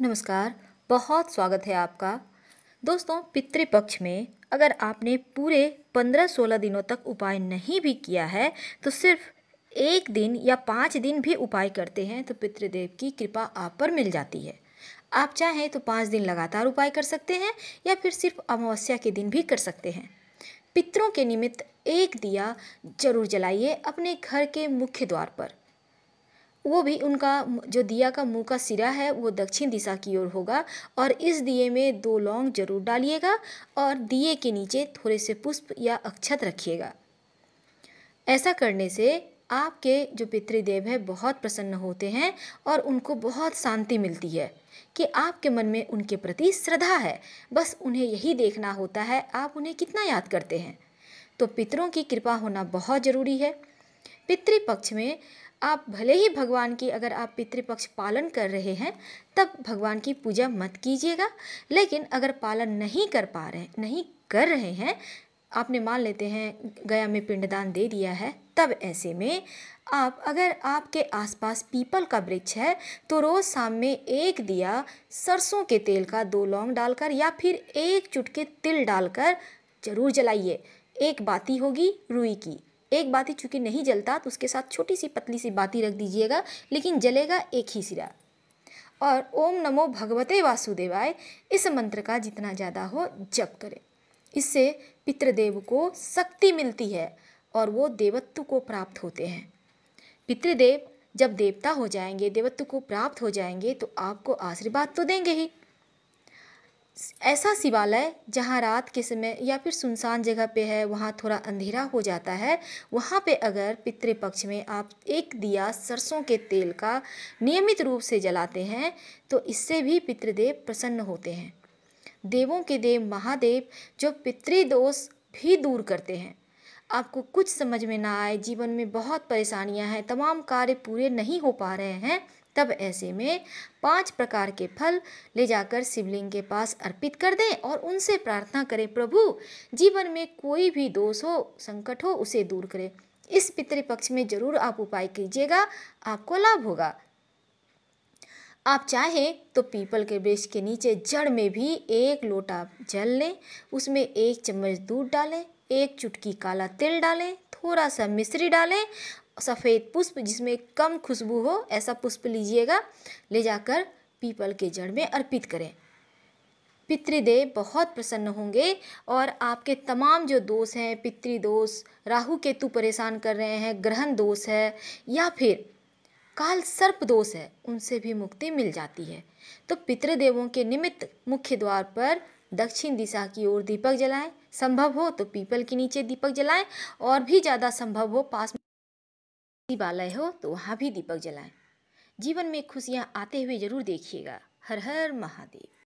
नमस्कार बहुत स्वागत है आपका दोस्तों पितृपक्ष में अगर आपने पूरे पंद्रह सोलह दिनों तक उपाय नहीं भी किया है तो सिर्फ एक दिन या पाँच दिन भी उपाय करते हैं तो पितृदेव की कृपा आप पर मिल जाती है आप चाहें तो पाँच दिन लगातार उपाय कर सकते हैं या फिर सिर्फ अमावस्या के दिन भी कर सकते हैं पितरों के निमित्त एक दिया जरूर जलाइए अपने घर के मुख्य द्वार पर वो भी उनका जो दिया का मुंह का सिरा है वो दक्षिण दिशा की ओर होगा और इस दिए में दो लौंग जरूर डालिएगा और दिए के नीचे थोड़े से पुष्प या अक्षत रखिएगा ऐसा करने से आपके जो पितृदेव हैं बहुत प्रसन्न होते हैं और उनको बहुत शांति मिलती है कि आपके मन में उनके प्रति श्रद्धा है बस उन्हें यही देखना होता है आप उन्हें कितना याद करते हैं तो पितरों की कृपा होना बहुत ज़रूरी है पितृपक्ष में आप भले ही भगवान की अगर आप पितृपक्ष पालन कर रहे हैं तब भगवान की पूजा मत कीजिएगा लेकिन अगर पालन नहीं कर पा रहे नहीं कर रहे हैं आपने मान लेते हैं गया में पिंडदान दे दिया है तब ऐसे में आप अगर आपके आसपास पीपल का वृक्ष है तो रोज़ शाम में एक दिया सरसों के तेल का दो लौंग डालकर या फिर एक चुटके तिल डालकर ज़रूर जलाइए एक बाती होगी रुई की एक बाती चूँकि नहीं जलता तो उसके साथ छोटी सी पतली सी बाती रख दीजिएगा लेकिन जलेगा एक ही सिरा और ओम नमो भगवते वासुदेवाय इस मंत्र का जितना ज़्यादा हो जप करें इससे पितृदेव को शक्ति मिलती है और वो देवत्व को प्राप्त होते हैं पितृदेव जब देवता हो जाएंगे देवत्व को प्राप्त हो जाएंगे तो आपको आशीर्वाद तो देंगे ही ऐसा शिवालय जहाँ रात के समय या फिर सुनसान जगह पे है वहाँ थोड़ा अंधेरा हो जाता है वहाँ पे अगर पितृपक्ष पक्ष में आप एक दिया सरसों के तेल का नियमित रूप से जलाते हैं तो इससे भी पितृदेव प्रसन्न होते हैं देवों के देव महादेव जो पितृदोष भी दूर करते हैं आपको कुछ समझ में ना आए जीवन में बहुत परेशानियां हैं तमाम कार्य पूरे नहीं हो पा रहे हैं तब ऐसे में पांच प्रकार के फल ले जाकर शिवलिंग के पास अर्पित कर दें और उनसे प्रार्थना करें प्रभु जीवन में कोई भी दोष हो संकट हो उसे दूर करें इस पितृपक्ष में जरूर आप उपाय कीजिएगा आपको लाभ होगा आप चाहें तो पीपल के वृक्ष के नीचे जड़ में भी एक लोटा जल लें उसमें एक चम्मच दूध डालें एक चुटकी काला तिल डालें थोड़ा सा मिश्री डालें सफ़ेद पुष्प जिसमें कम खुशबू हो ऐसा पुष्प लीजिएगा ले जाकर पीपल के जड़ में अर्पित करें पितृदेव बहुत प्रसन्न होंगे और आपके तमाम जो दोष हैं पितृदोष राहु केतु परेशान कर रहे हैं ग्रहण दोष है या फिर काल सर्प दोष है उनसे भी मुक्ति मिल जाती है तो पितृदेवों के निमित्त मुख्य द्वार पर दक्षिण दिशा की ओर दीपक जलाएं संभव हो तो पीपल के नीचे दीपक जलाएं और भी ज़्यादा संभव हो पास शिवालय हो तो वहाँ भी दीपक जलाएं जीवन में खुशियाँ आते हुए जरूर देखिएगा हर हर महादेव